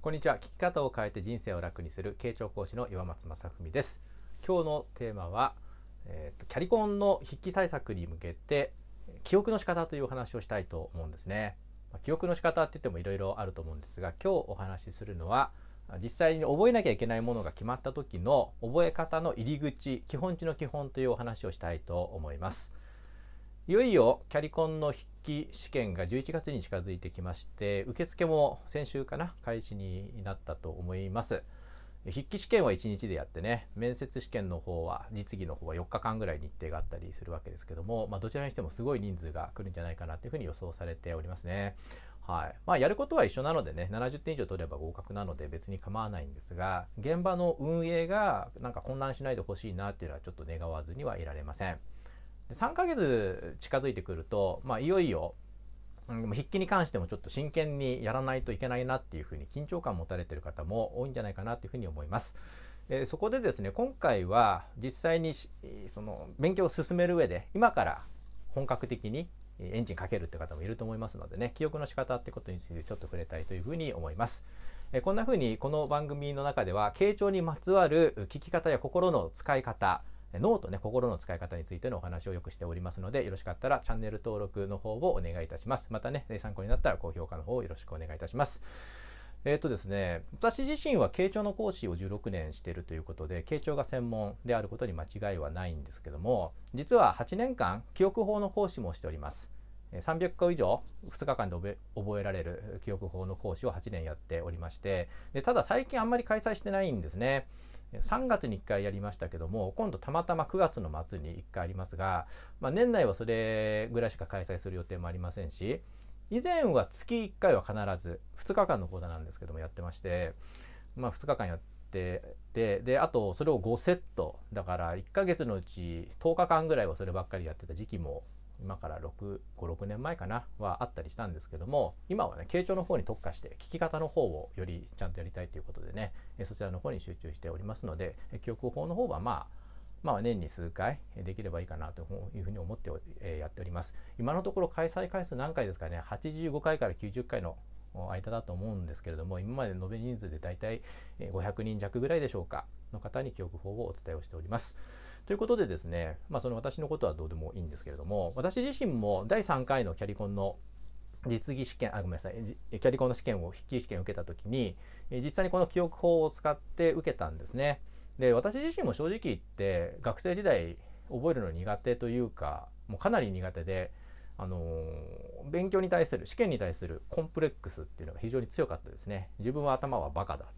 こんにちは聞き方を変えて人生を楽にする慶長講師の岩松正文です今日のテーマは、えーと、キャリコンの筆記対策に向けて記憶の仕方というお話をしたいと思うんですね記憶の仕方って言ってもいろいろあると思うんですが今日お話しするのは実際に覚えなきゃいけないものが決まった時の覚え方の入り口基本中の基本というお話をしたいと思いますいよいよキャリコンの筆記試験が11月に近づいてきまして受付も先週かな開始になったと思います筆記試験は1日でやってね面接試験の方は実技の方は4日間ぐらい日程があったりするわけですけども、まあ、どちらにしてもすごい人数が来るんじゃないかなというふうに予想されておりますね。はいまあ、やることは一緒なのでね70点以上取れば合格なので別に構わないんですが現場の運営がなんか混乱しないでほしいなっていうのはちょっと願わずにはいられません。3ヶ月近づいてくると、まあ、いよいよ筆記に関してもちょっと真剣にやらないといけないなっていうふうに緊張感を持たれてる方も多いんじゃないかなというふうに思います。えー、そこでですね今回は実際にその勉強を進める上で今から本格的にエンジンかけるって方もいると思いますのでね記憶の仕方ってことについてちょっと触れたいというふうに思います。えー、こんなふうにこの番組の中では傾聴にまつわる聞き方や心の使い方脳とね心の使い方についてのお話をよくしておりますのでよろしかったらチャンネル登録の方をお願いいたしますまたね参考になったら高評価の方をよろしくお願いいたしますえっ、ー、とですね、私自身は慶長の講師を16年しているということで慶長が専門であることに間違いはないんですけども実は8年間記憶法の講師もしております300個以上2日間で覚えられる記憶法の講師を8年やっておりましてでただ最近あんまり開催してないんですね3月に1回やりましたけども今度たまたま9月の末に1回ありますが、まあ、年内はそれぐらいしか開催する予定もありませんし以前は月1回は必ず2日間の講座なんですけどもやってまして、まあ、2日間やってでであとそれを5セットだから1ヶ月のうち10日間ぐらいはそればっかりやってた時期も今から656年前かなはあったりしたんですけども今はね傾聴の方に特化して聞き方の方をよりちゃんとやりたいということでねそちらの方に集中しておりますので記憶法の方はまあまあ、年に数回できればいいかなというふうに思ってやっております。今のところ開催回数何回ですかね、85回から90回の間だと思うんですけれども、今まで延べ人数で大体500人弱ぐらいでしょうか、の方に記憶法をお伝えをしております。ということでですね、まあ、その私のことはどうでもいいんですけれども私自身も第3回のキャリコンの実技試験あごめんなさいキャリコンの試験を筆記試験を受けた時に実際にこの記憶法を使って受けたんですね。で私自身も正直言って学生時代覚えるの苦手というかもうかなり苦手で、あのー、勉強に対する試験に対するコンプレックスっていうのが非常に強かったですね自分は頭はバカだっ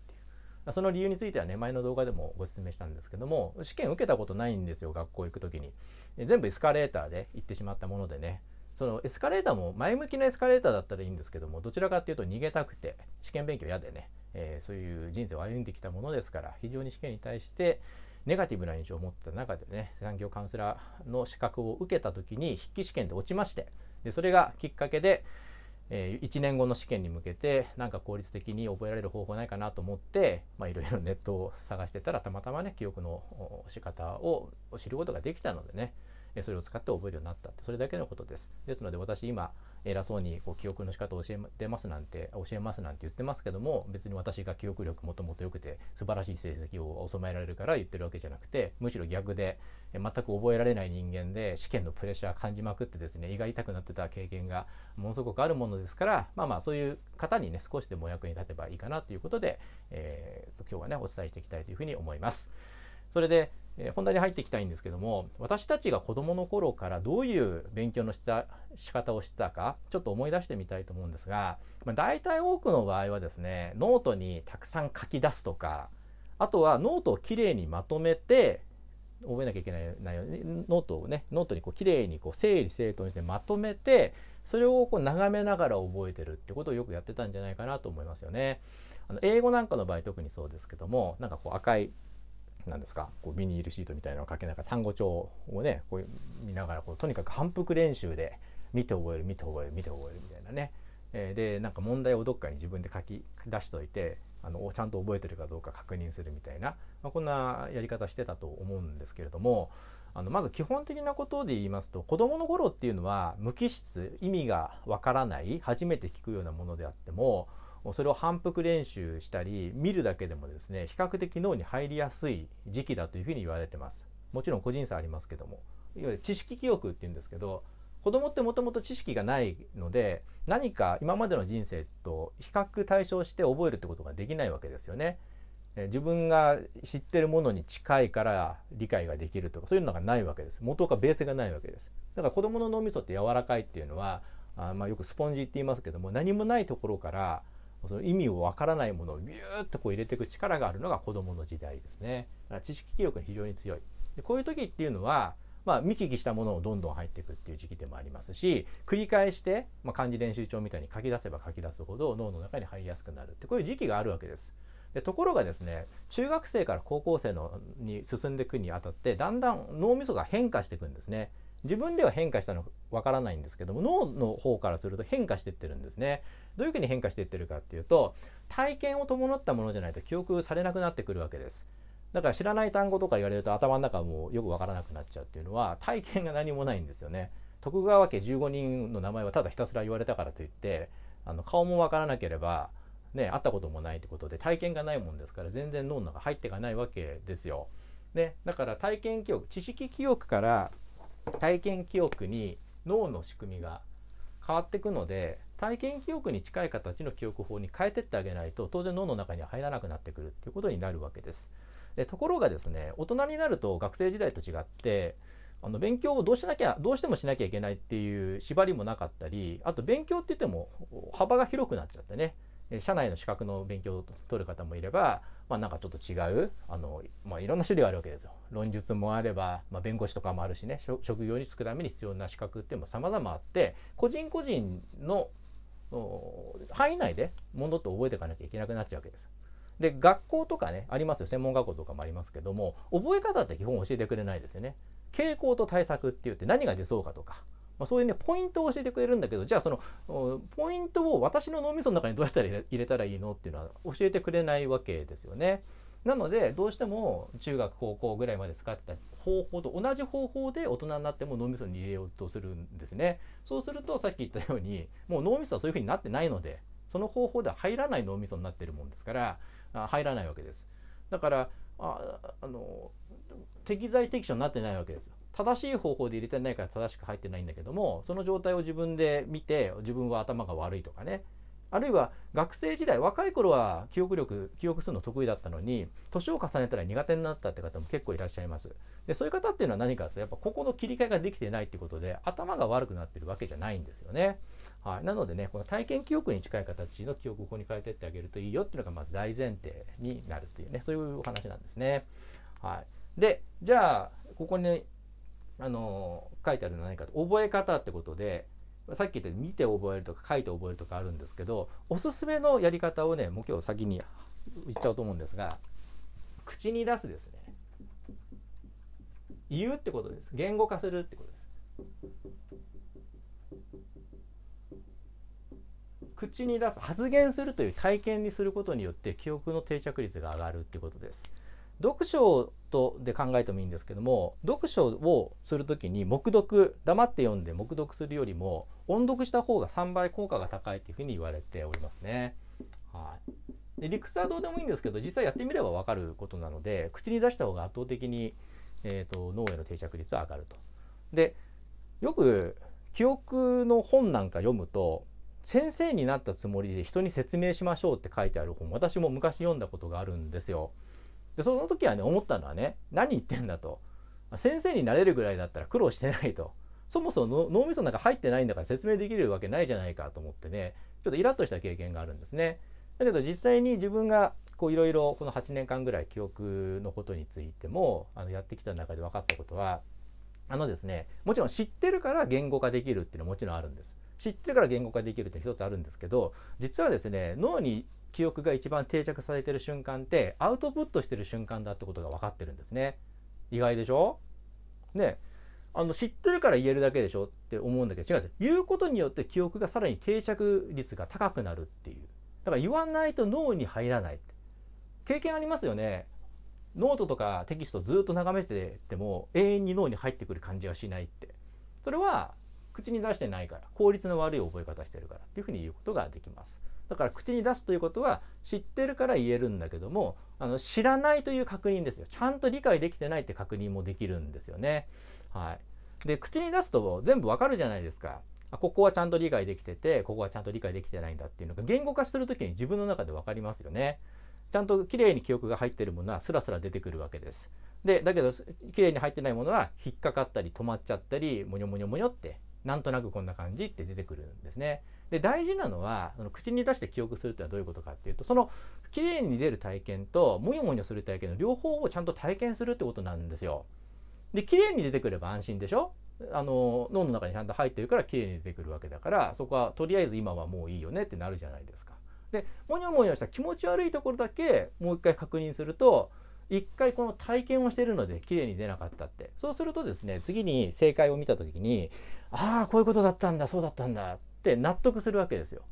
その理由についてはね前の動画でもご説明したんですけども試験受けたことないんですよ学校行く時に全部エスカレーターで行ってしまったものでねそのエスカレーターも前向きなエスカレーターだったらいいんですけどもどちらかっていうと逃げたくて試験勉強嫌でね、えー、そういう人生を歩んできたものですから非常に試験に対してネガティブな印象を持った中でね産業カウンセラーの資格を受けた時に筆記試験で落ちましてでそれがきっかけでえー、1年後の試験に向けてなんか効率的に覚えられる方法ないかなと思っていろいろネットを探してたらたまたまね記憶の仕方を知ることができたのでねえそれを使って覚えるようになったってそれだけのことですですので私今偉そうにこう記憶の仕方を教えてますなんて教えますなんて言ってますけども別に私が記憶力もともと良くて素晴らしい成績を収められるから言ってるわけじゃなくてむしろ逆で全く覚えられない人間で試験のプレッシャー感じまくってですね胃が痛くなってた経験がものすごくあるものですからまあまあそういう方にね少しでもお役に立てばいいかなということで、えー、今日はねお伝えしていきたいというふうに思います。それで、えー、本題に入っていきたいんですけども私たちが子どもの頃からどういう勉強のした仕方をしてたかちょっと思い出してみたいと思うんですが、まあ、大体多くの場合はですねノートにたくさん書き出すとかあとはノートをきれいにまとめて覚えなきゃいけない内容ノートをねノートにこうきれいにこう整理整頓してまとめてそれをこう眺めながら覚えてるってことをよくやってたんじゃないかなと思いますよね。あの英語なんかの場合特にそうですけどもなんかこう赤い何ですかこうビニールシートみたいなのをかけながら単語帳をねこう見ながらこうとにかく反復練習で見て覚える見て覚える見て覚えるみたいなね、えー、でなんか問題をどっかに自分で書き出しといてあのちゃんと覚えてるかどうか確認するみたいな、まあ、こんなやり方してたと思うんですけれどもあのまず基本的なことで言いますと子どもの頃っていうのは無機質意味がわからない初めて聞くようなものであってもそれを反復練習したり見るだけでもですね比較的脳に入りやすい時期だというふうに言われてますもちろん個人差ありますけどもいわゆる知識記憶っていうんですけど子供ってもともと知識がないので何か今までの人生と比較対象して覚えるってことができないわけですよね。自分が知ってるものに近いから理解ができるとかそういうのがないわけです元がベースがないわけですだから子どもの脳みそって柔らかいっていうのはあまあよくスポンジって言いますけども何もないところからその意味をわからないものをビューッとこう入れていく力があるのが子どもの時代ですね。知識記憶に非常に強い。でこういう時っていうのは、まあ、見聞きしたものをどんどん入っていくっていう時期でもありますし繰り返して、まあ、漢字練習帳みたいに書き出せば書き出すほど脳の中に入りやすくなるってこういう時期があるわけです。でところがですね中学生から高校生のに進んでいくにあたってだんだん脳みそが変化していくんですね。自分では変化したのわからないんですけども脳の方からすると変化していってるんですね。どういうふうに変化していってるかっていうと体験を伴ったものじゃないと記憶されなくなってくるわけです。だから知らない単語とか言われると頭の中もよくわからなくなっちゃうっていうのは体験が何もないんですよね。徳川家15人の名前はただひたすら言われたからといってあの顔もわからなければ、ね、会ったこともないってことで体験がないもんですから全然脳の中入っていかないわけですよ。ね、だから体験記憶知識記憶から体験記憶に脳の仕組みが変わっていくので体験記憶に近い形の記憶法に変えてってあげないと当然脳の中には入らなくなってくるっていうことになるわけです。でところがですね大人になると学生時代と違ってあの勉強をどうしなきゃどうしてもしなきゃいけないっていう縛りもなかったりあと勉強って言っても幅が広くなっちゃってね社内の資格の勉強を取る方もいれば、まあ、なんかちょっと違うあの、まあ、いろんな種類があるわけですよ。論述もあれば、まあ、弁護士とかもあるしね職業に就くために必要な資格っていうのも様々あって個人個人の範囲内でもって覚えていかなきゃいけなくなっちゃうわけです。で学校とかねありますよ専門学校とかもありますけども覚え方って基本教えてくれないですよね。傾向と対策って言って何が出そうかとか、まあ、そういうねポイントを教えてくれるんだけどじゃあそのポイントを私の脳みその中にどうやったら入れたらいいのっていうのは教えてくれないわけですよね。なのでどうしても中学高校ぐらいまで使ってた方法と同じ方法で大人になっても脳みそに入れようとするんですねそうするとさっき言ったようにもう脳みそはそういうふうになってないのでその方法では入らない脳みそになってるもんですから入らないわけですだからああの適材適所になってないわけです正しい方法で入れてないから正しく入ってないんだけどもその状態を自分で見て自分は頭が悪いとかねあるいは学生時代若い頃は記憶力記憶するの得意だったのに年を重ねたら苦手になったって方も結構いらっしゃいますでそういう方っていうのは何かとやっぱここの切り替えができてないってことで頭が悪くなってるわけじゃないんですよね、はい、なのでねこの体験記憶に近い形の記憶をここに変えてってあげるといいよっていうのがまず大前提になるっていうねそういうお話なんですね、はい、でじゃあここに、ね、あの書いてあるのは何かと覚え方ってことでさっき言った見て覚えるとか書いて覚えるとかあるんですけどおすすめのやり方をねもう今日先に言っちゃおうと思うんですが口に出すですね言うってことです言語化するってことです口に出す発言するという体験にすることによって記憶の定着率が上がるってことです読書トで考えてもいいんですけども読書をする時に黙読黙って読んで黙読するよりも音読した方が3倍効果が高いっていうふうに言われておりますね。はい、で理屈はどうでもいいんですけど実際やってみれば分かることなので口に出した方が圧倒的に、えーと脳への定着率は上がると。でよく記憶の本なんか読むと先生になったつもりで人に説明しましょうって書いてある本私も昔読んだことがあるんですよ。でその時はね思ったのはね何言ってんだと先生になれるぐらいだったら苦労してないとそもそも脳みその中入ってないんだから説明できるわけないじゃないかと思ってねちょっとイラッとした経験があるんですね。だけど実際に自分がこういろいろこの8年間ぐらい記憶のことについてもあのやってきた中で分かったことはあのですねもちろん知ってるから言語化できるっていうのはもちろんあるんです。知ってるから言語化できるって一つあるんですけど実はですね脳に記憶が一番定着されてる瞬間ってアウトプットしてる瞬間だってことが分かってるんですね。意外でしょねあの知ってるから言えるだけでしょって思うんだけど違うんですよ。言うことによって記憶がさらに定着率が高くなるっていう。だから言わないと脳に入らない。経験ありますよね。ノートとかテキストずっと眺めてても永遠に脳に入ってくる感じがしないって。それは口に出してないから効率の悪い覚え方してるからっていうふうに言うことができます。だから口に出すということは知ってるから言えるんだけどもあの知らないという確認ですよちゃんと理解できてないって確認もできるんですよね。はい、で口に出すと全部わかるじゃないですか。ここはちゃんと理解できててここはちゃんと理解できてないんだっていうのが言語化する時に自分の中で分かりますよね。ちゃんときれいに記憶が入ってるものはスラスラ出てくるわけです。でだけどきれいに入ってないものは引っかかったり止まっちゃったりもにょもにょもにょってなんとなくこんな感じって出てくるんですね。で大事なのはの口に出して記憶するってのはどういうことかっていうとそのきれいに出る体験ともモもョする体験の両方をちゃんと体験するってことなんですよ。で綺麗に出てくれば安心でしょあの脳の中にちゃんと入ってるから綺麗に出てくるわけだからそこはとりあえず今はもういいよねってなるじゃないですか。でもにょもにょした気持ち悪いところだけもう一回確認すると一回この体験をしてるので綺麗に出なかったってそうするとですね次に正解を見た時にああこういうことだったんだそうだったんだっって納得するわけですよ。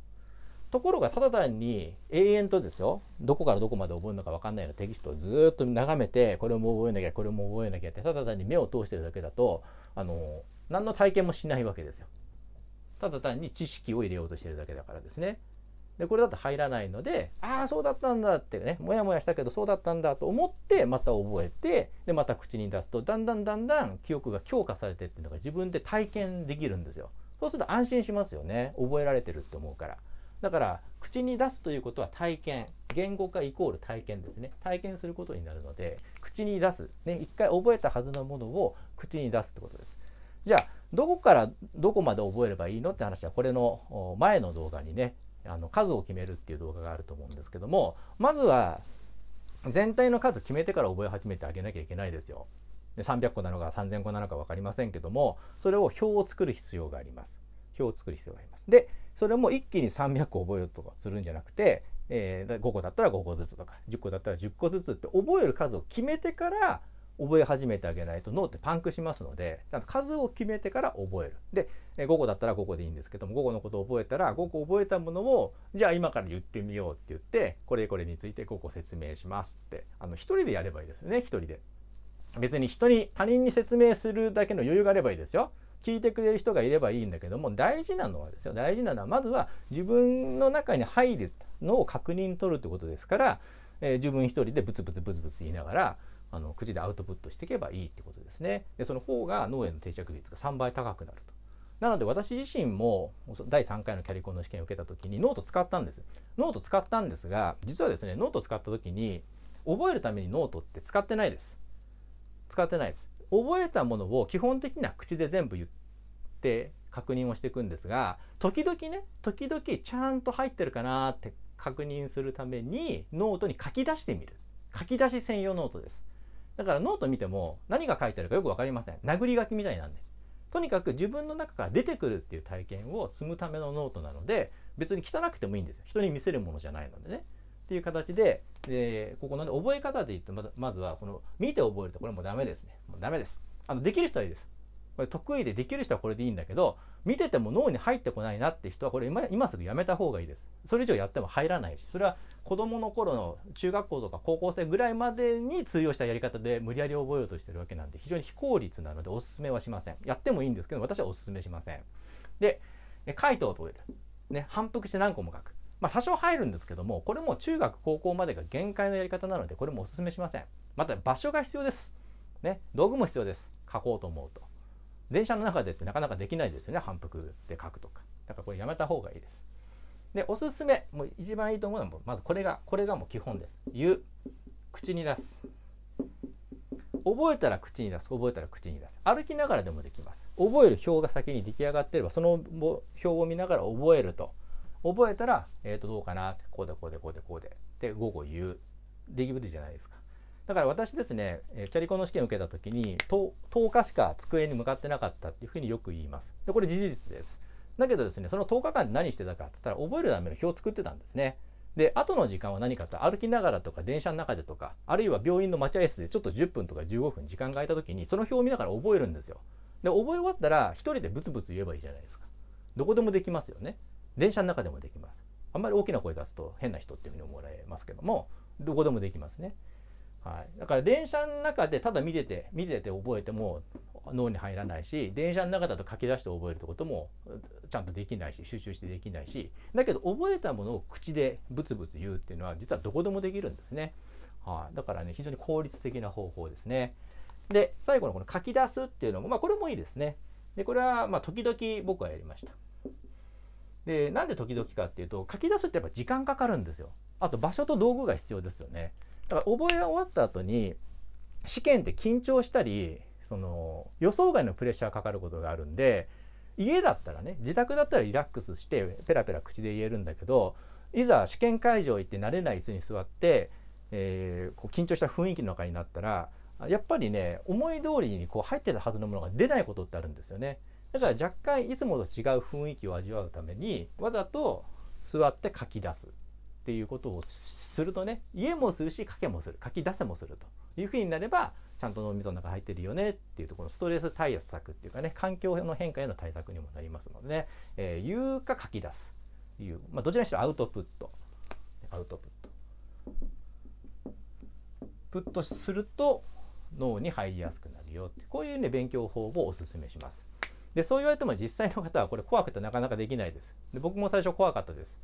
ところがただ単に永遠とですよどこからどこまで覚えるのか分かんないようなテキストをずっと眺めてこれも覚えなきゃこれも覚えなきゃってただ単に目を通してるだけだとあの何の体験もしないわけですよ。ただ単に知識を入れようとしてるだけだからですね。でこれだと入らないのでああそうだったんだってねもやもやしたけどそうだったんだと思ってまた覚えてでまた口に出すとだんだんだんだん記憶が強化されてっていうのが自分で体験できるんですよ。そうすると安心しますよね覚えられてるって思うからだから口に出すということは体験言語化イコール体験ですね体験することになるので口に出すね一回覚えたはずのものを口に出すってことですじゃあどこからどこまで覚えればいいのって話はこれの前の動画にねあの数を決めるっていう動画があると思うんですけどもまずは全体の数決めてから覚え始めてあげなきゃいけないですよで300個なのか3000個なのか分かりませんけどもそれを表を作る必要があります。表を作る必要があります。でそれも一気に300個覚えようとかするんじゃなくて、えー、5個だったら5個ずつとか10個だったら10個ずつって覚える数を決めてから覚え始めてあげないと脳ってパンクしますのでちゃんと数を決めてから覚える。で5個だったら5個でいいんですけども5個のことを覚えたら5個覚えたものをじゃあ今から言ってみようって言ってこれこれについて5個説明しますってあの1人でやればいいですよね1人で。別に人に他人に説明するだけの余裕があればいいですよ。聞いてくれる人がいればいいんだけども大事なのはですよ大事なのはまずは自分の中に入るのを確認取るってことですから、えー、自分一人でブツブツブツブツ言いながらあの口でアウトプットしていけばいいってことですね。でその方が脳への定着率が3倍高くなると。なので私自身も第3回のキャリコンの試験を受けた時にノート使ったんです。ノート使ったんですが実はですねノート使った時に覚えるためにノートって使ってないです。使ってないです。覚えたものを基本的には口で全部言って確認をしていくんですが時々ね時々ちゃんと入ってるかなって確認するためにノートに書き出してみる書き出し専用ノートですだからノート見ても何が書いてあるかよく分かりません殴り書きみたいなんでとにかく自分の中から出てくるっていう体験を積むためのノートなので別に汚くてもいいんですよ人に見せるものじゃないのでねっていう形で、えー、ここの、ね、覚え方で言うとま、まずは、この、見て覚えると、これもうダメですね。もうダメです。あの、できる人はいいです。これ得意でできる人はこれでいいんだけど、見てても脳に入ってこないなって人は、これ今今すぐやめた方がいいです。それ以上やっても入らないし、それは子供の頃の中学校とか高校生ぐらいまでに通用したやり方で無理やり覚えようとしてるわけなんで、非常に非効率なのでおすすめはしません。やってもいいんですけど、私はおすすめしません。で、回答を覚える。ね、反復して何個も書く。まあ、多少入るんですけどもこれも中学高校までが限界のやり方なのでこれもおすすめしませんまた場所が必要です、ね、道具も必要です書こうと思うと電車の中でってなかなかできないですよね反復で書くとかだからこれやめた方がいいですでおすすめもう一番いいと思うのはまずこれがこれがもう基本です言う口に出す覚えたら口に出す覚えたら口に出す歩きながらでもできます覚える表が先に出来上がっていればその表を見ながら覚えると覚えたら、えっ、ー、と、どうかなこうでこうでこうでこうで。で、午後言う。できるじゃないですか。だから私ですね、えチャリコの試験を受けた時に10、10日しか机に向かってなかったっていうふうによく言います。で、これ事実です。だけどですね、その10日間で何してたかって言ったら、覚えるための表を作ってたんですね。で、後の時間は何かと歩きながらとか電車の中でとか、あるいは病院の待合室でちょっと10分とか15分時間が空いた時に、その表を見ながら覚えるんですよ。で、覚え終わったら、1人でブツブツ言えばいいじゃないですか。どこでもできますよね。電車の中でもできます。あんまり大きな声出すと変な人っていうふうに思われますけども、どこでもできますね。はい、だから電車の中でただ見てて見てて覚えても脳に入らないし電車の中だと書き出して覚えるってこともちゃんとできないし集中してできないしだけど覚えたものを口でブツブツ言うっていうのは実はどこでもできるんですね。はい、だからね非常に効率的な方法ですね。で最後のこの書き出すっていうのも、まあ、これもいいですね。でこれはま時々僕はやりました。でなんで時々かっていうと書き出すってやっぱ時間かかるんですよあと場所と道具が必要ですよねだから覚え終わった後に試験って緊張したりその予想外のプレッシャーかかることがあるんで家だったらね自宅だったらリラックスしてペラペラ口で言えるんだけどいざ試験会場行って慣れない椅子に座って、えー、こう緊張した雰囲気の中になったらやっぱりね思い通りにこう入ってたはずのものが出ないことってあるんですよね。だから若干いつもと違う雰囲気を味わうためにわざと座って書き出すっていうことをするとね家もするし書けもする書き出せもするというふうになればちゃんと脳みその中入ってるよねっていうところストレス対策っていうかね環境の変化への対策にもなりますのでね、えー、言うか書き出すいう、まあ、どちらにしろアウトプットアウトプットプットすると脳に入りやすくなるよってこういうね勉強法をおすすめします。でそう言われても実際の方はこれ怖くてなかなかできないですで僕も最初怖かったです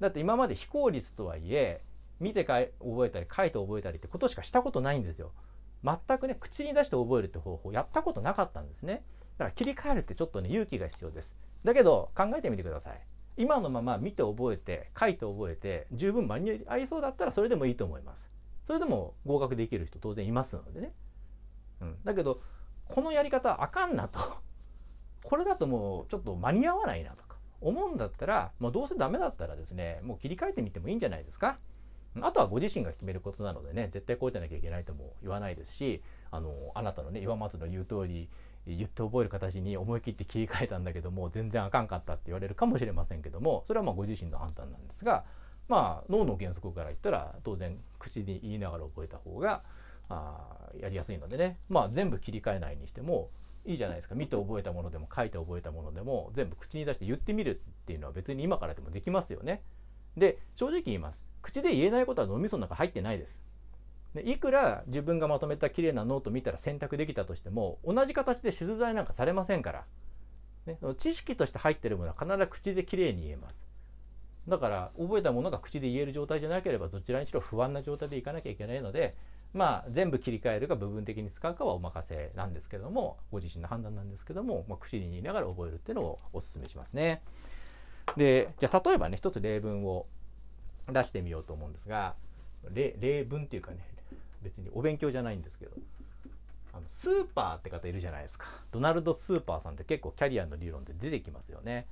だって今まで非効率とはいえ見てか覚えたり書いて覚えたりってことしかしたことないんですよ全くね口に出して覚えるって方法やったことなかったんですねだから切り替えるってちょっとね勇気が必要ですだけど考えてみてください今のまま見て覚えて書いて覚えて十分間に合いそうだったらそれでもいいと思いますそれでも合格できる人当然いますのでね、うん、だけどこのやり方あかんなとこれだともうちょっと間に合わないなとか思うんだったら、まあ、どうせダメだったらですねもう切り替えてみてもいいんじゃないですかあとはご自身が決めることなのでね絶対こうじゃなきゃいけないとも言わないですしあのあなたのね岩松の言う通り言って覚える形に思い切って切り替えたんだけども全然あかんかったって言われるかもしれませんけどもそれはまあご自身の判断なんですがまあ脳の原則から言ったら当然口に言いながら覚えた方があやりやすいのでねまあ全部切り替えないにしてもいいじゃないですか見て覚えたものでも書いて覚えたものでも全部口に出して言ってみるっていうのは別に今からでもできますよね。で正直言います口で言えないことは脳みその中入ってないです。でいくら自分がまとめた綺麗なノート見たら選択できたとしても同じ形で取材なんかされませんから、ね、知識として入ってるものは必ず口で綺麗に言えます。だから覚えたものが口で言える状態じゃなければどちらにしろ不安な状態でいかなきゃいけないのでまあ、全部切り替えるか部分的に使うかはお任せなんですけどもご自身の判断なんですけども、まあ、口に言いながら覚えるっていうのをおすすめしますね。でじゃあ例えばね一つ例文を出してみようと思うんですが例例文っていうかね別にお勉強じゃないんですけどあのスーパーって方いるじゃないですかドナルド・スーパーさんって結構キャリアの理論で出てきますよね。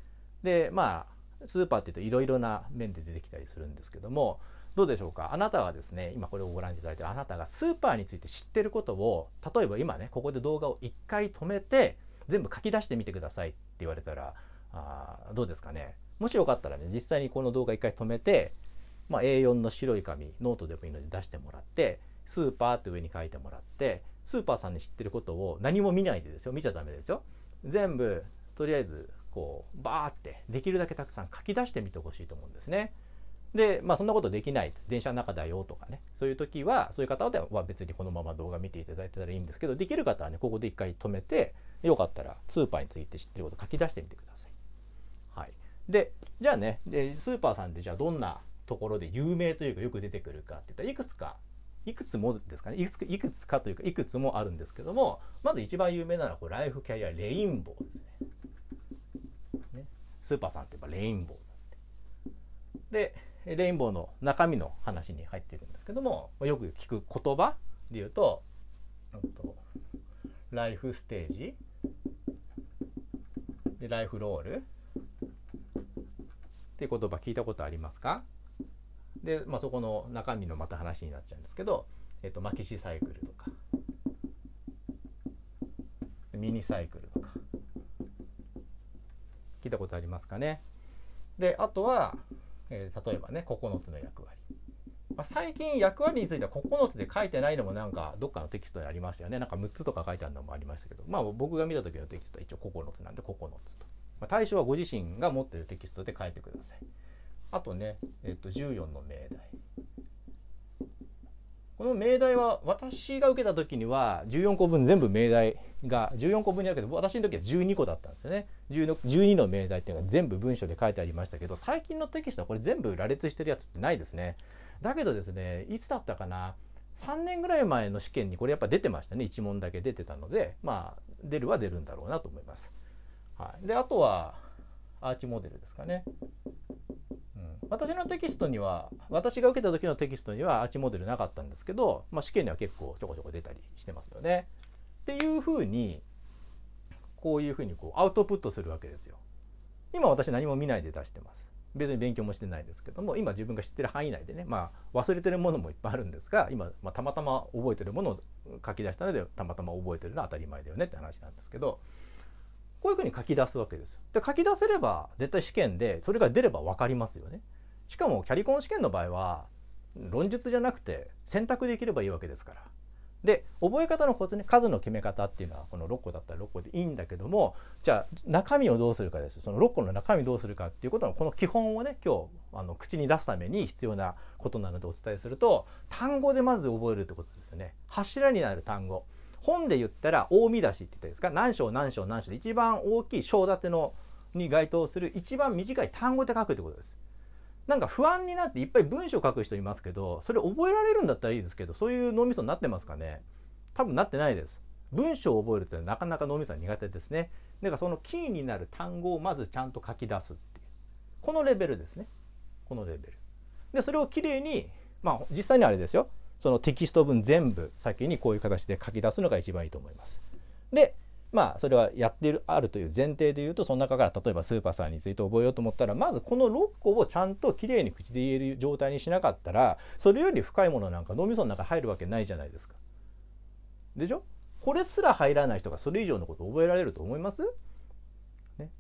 でまあスーパーっていうといろいろな面で出てきたりするんですけどもどうでしょうかあなたはですね、今これをご覧いただいてるあなたがスーパーについて知ってることを、例えば今ね、ここで動画を1回止めて、全部書き出してみてくださいって言われたら、あどうですかね。もしよかったらね、実際にこの動画1回止めて、まあ、A4 の白い紙、ノートでもいいので出してもらって、スーパーって上に書いてもらって、スーパーさんに知ってることを何も見ないでですよ、見ちゃダメですよ。全部、とりあえず、こう、バーって、できるだけたくさん書き出してみてほしいと思うんですね。で、まあ、そんなことできない電車の中だよとかねそういう時はそういう方では別にこのまま動画見ていただいたらいいんですけどできる方はねここで一回止めてよかったらスーパーについて知ってること書き出してみてください。はい、でじゃあねでスーパーさんでじゃあどんなところで有名というかよく出てくるかっていったらいくつかいくつもですかねいくついくつかというかいくつもあるんですけどもまず一番有名なのはこライフキャリアレインボーですね。ねスーパーさんって言えばレインボーでレインボーの中身の話に入っているんですけどもよく聞く言葉で言うとライフステージでライフロールっていう言葉聞いたことありますかで、まあ、そこの中身のまた話になっちゃうんですけど、えっと、マキシサイクルとかミニサイクルとか聞いたことありますかねであとはえー、例えばね9つの役割、まあ、最近役割については9つで書いてないのもなんかどっかのテキストにありましたよねなんか6つとか書いてあるのもありましたけどまあ僕が見た時のテキストは一応9つなんで9つと、まあ、対象はご自身が持ってるテキストで書いてくださいあとね、えっ、と14の命題この命題は私が受けた時には14個分全部命題が14個分にあるけど私の時は12個だったんですよねの12の命題っていうのが全部文章で書いてありましたけど最近のテキストはこれ全部羅列してるやつってないですねだけどですねいつだったかな3年ぐらい前の試験にこれやっぱ出てましたね1問だけ出てたのでまあ出るは出るんだろうなと思います、はい、であとはアーチモデルですかね、うん、私のテキストには私が受けた時のテキストにはアーチモデルなかったんですけど、まあ、試験には結構ちょこちょこ出たりしてますよねっていうふうにこういうふうにこうアウトプットするわけですよ。今私何も見ないで出してます。別に勉強もしてないですけども今自分が知ってる範囲内でね、まあ、忘れてるものもいっぱいあるんですが今、まあ、たまたま覚えてるものを書き出したのでたまたま覚えてるのは当たり前だよねって話なんですけどこういうふうに書き出すわけですよ。で書き出せれば絶対試験でそれが出れば分かりますよね。しかもキャリコン試験の場合は論述じゃなくて選択できればいいわけですから。で覚え方のコツね数の決め方っていうのはこの6個だったら6個でいいんだけどもじゃあ中身をどうするかですその6個の中身どうするかっていうことのこの基本をね今日あの口に出すために必要なことなのでお伝えすると単語でまず覚えるってことですよね柱になる単語本で言ったら大見出しって言ったですか何章何章何章で一番大きい章立てのに該当する一番短い単語で書くってことですなんか不安になっていっぱい文章書く人いますけどそれ覚えられるんだったらいいですけどそういう脳みそになってますかね多分なってないです文章を覚えるってなかなか脳みそは苦手ですねだからそのキーになる単語をまずちゃんと書き出すっていうこのレベルですねこのレベルでそれをきれいにまあ実際にあれですよそのテキスト文全部先にこういう形で書き出すのが一番いいと思いますでまあそれはやってるあるという前提で言うとその中から例えばスーパーさんについて覚えようと思ったらまずこの6個をちゃんときれいに口で言える状態にしなかったらそれより深いものなんか脳みその中入るわけないじゃないですか。でしょこれすら入らない人がそれ以上のこと覚えられると思います、ね、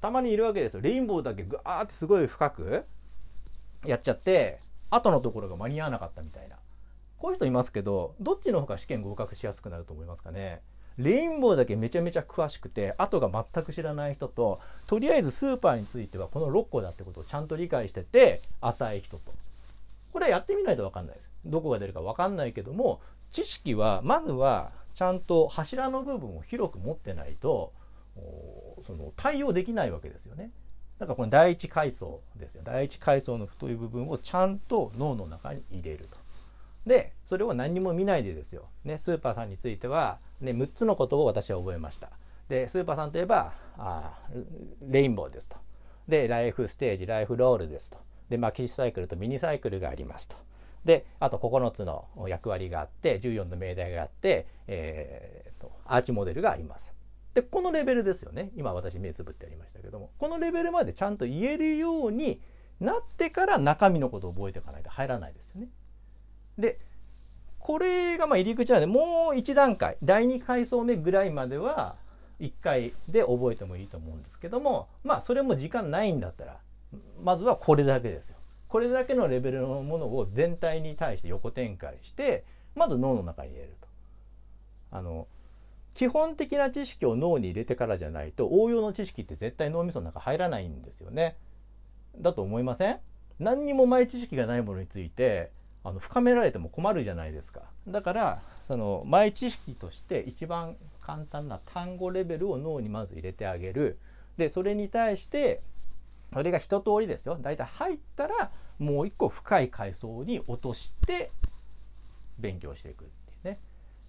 たまにいるわけですよ。レインボーだけガーってすごい深くやっちゃって後のところが間に合わなかったみたいな。こういう人いますけどどっちの方が試験合格しやすくなると思いますかねレインボーだけめちゃめちゃ詳しくて後が全く知らない人ととりあえずスーパーについてはこの6個だってことをちゃんと理解してて浅い人とこれはやってみないと分かんないですどこが出るか分かんないけども知識はまずはちゃんと柱の部分を広く持ってないとその対応できないわけですよねだからこの第一階層ですよ第一階層の太い部分をちゃんと脳の中に入れるとでそれを何も見ないでですよ、ね、スーパーさんについてはで6つのことを私は覚えましたでスーパーさんといえばあレインボーですとでライフステージライフロールですとで巻きサイクルとミニサイクルがありますとであと9つの役割があって14の命題があって、えーと、アーチモデルがありますでこのレベルですよね今私目つぶってやりましたけどもこのレベルまでちゃんと言えるようになってから中身のことを覚えていかないと入らないですよね。でこれがま入り口なんでもう一段階第二階層目ぐらいまでは1回で覚えてもいいと思うんですけどもまあそれも時間ないんだったらまずはこれだけですよ。これだけのレベルのものを全体に対して横展開してまず脳の中に入れると。あの基本的な知識を脳に入れてからじゃないと応用の知識って絶対脳みその中入らないんですよね。だと思いません何にも前知識がないものについてあの深められても困るじゃないですかだからその前知識として一番簡単な単語レベルを脳にまず入れてあげるでそれに対してそれが一通りですよ大体入ったらもう一個深い階層に落として勉強していくっていうね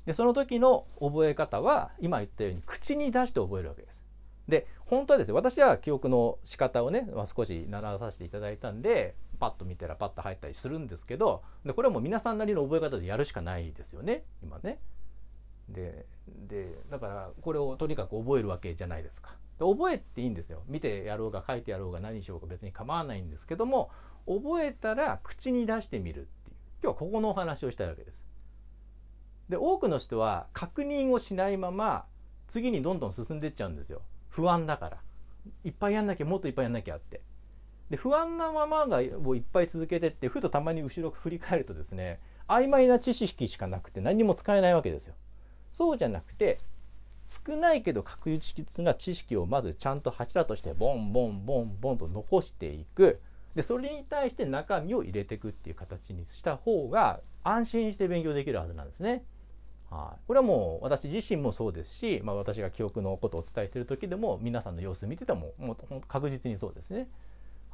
でその時の覚え方は今言ったように口に出して覚えるわけですで本当はですね私は記憶の仕方をね、まあ、少し習わさせていただいたんでパッと見たらパッと入ったりするんですけどでこれはもう皆さんなりの覚え方でやるしかないですよね今ね。ででだからこれをとにかく覚えるわけじゃないですか。で覚えていいんですよ見てやろうが書いてやろうが何しようか別に構わないんですけども覚えたら口に出してみるっていう今日はここのお話をしたいわけです。で多くの人は確認をしないまま次にどんどん進んでっちゃうんですよ不安だからいっぱいやんなきゃもっといっぱいやんなきゃって。で不安なままがをいっぱい続けてってふとたまに後ろ振り返るとですね曖昧な知識しかなくて何も使えないわけですよ。そうじゃなくて少ないけど確実な知識をまずちゃんと柱としてボンボンボンボンと残していくでそれに対して中身を入れていくっていう形にした方が安心して勉強できるはずなんですね。はい、これはもう私自身もそうですし、まあ、私が記憶のことをお伝えしている時でも皆さんの様子見ててももう確実にそうですね。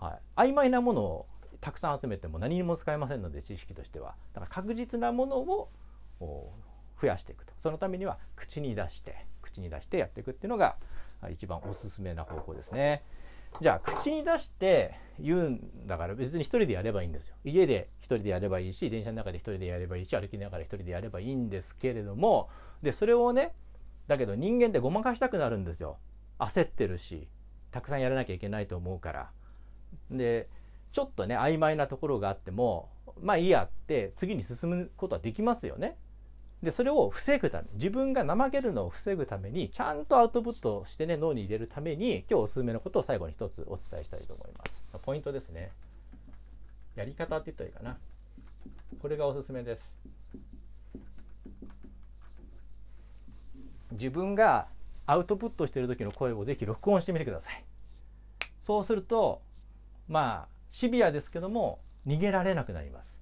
はい、曖昧なものをたくさん集めても何にも使えませんので知識としてはだから確実なものを増やしていくとそのためには口に出して口に出してやっていくっていうのが一番おすすめな方法ですね。じゃあ口に出して言うんだから別に一人でやればいいんですよ。家で一人でやればいいし電車の中で一人でやればいいし歩きながら一人でやればいいんですけれどもでそれをねだけど人間ってごまかしたくなるんですよ。焦ってるしたくさんやらなきゃいけないと思うからでちょっとね曖昧なところがあってもまあいいやって次に進むことはできますよね。でそれを防ぐため自分が怠けるのを防ぐためにちゃんとアウトプットしてね脳に入れるために今日おすすめのことを最後に一つお伝えしたいと思います。ポイントですね。やり方って言ったらいいかな。これがおすすめです。自分がアウトプットしてる時の声をぜひ録音してみてください。そうするとまあシビアですけども逃げられなくなります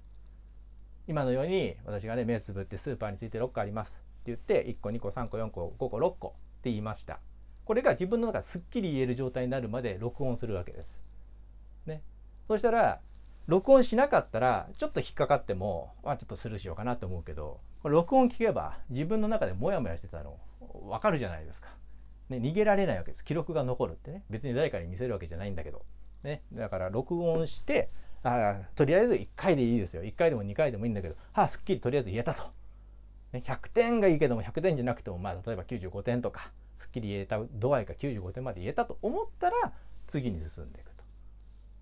今のように私がね目つぶってスーパーについて6個ありますって言って1個2個3個4個5個6個って言いましたこれが自分の中すっきり言える状態になるまで録音するわけです。ね、そしたら録音しなかったらちょっと引っかかっても、まあ、ちょっとスルーしようかなと思うけどこれ録音聞けば自分の中でモヤモヤしてたの分かるじゃないですか。ね、逃げられないわけです記録が残るってね別に誰かに見せるわけじゃないんだけど。ね、だから録音してあとりあえず1回でいいですよ1回でも2回でもいいんだけどはあすっきりとりあえず言えたと、ね、100点がいいけども100点じゃなくても、まあ、例えば95点とかすっきり言えた度合いが95点まで言えたと思ったら次に進んでいく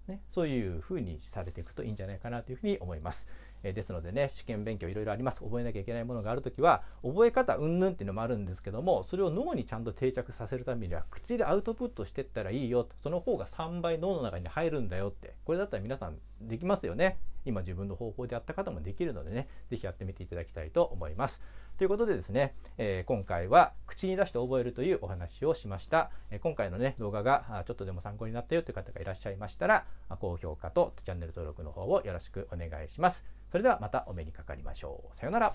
と、ね、そういうふうにされていくといいんじゃないかなというふうに思います。えですのでね試験勉強いろいろあります覚えなきゃいけないものがある時は覚え方うんぬんっていうのもあるんですけどもそれを脳にちゃんと定着させるためには口でアウトプットしてったらいいよその方が3倍脳の中に入るんだよってこれだったら皆さんできますよね今自分の方法でやった方もできるのでね是非やってみていただきたいと思います。ということでですね、えー、今回は口に出して覚えるというお話をしました。えー、今回のね、動画がちょっとでも参考になったよという方がいらっしゃいましたら、高評価とチャンネル登録の方をよろしくお願いします。それではまたお目にかかりましょう。さようなら。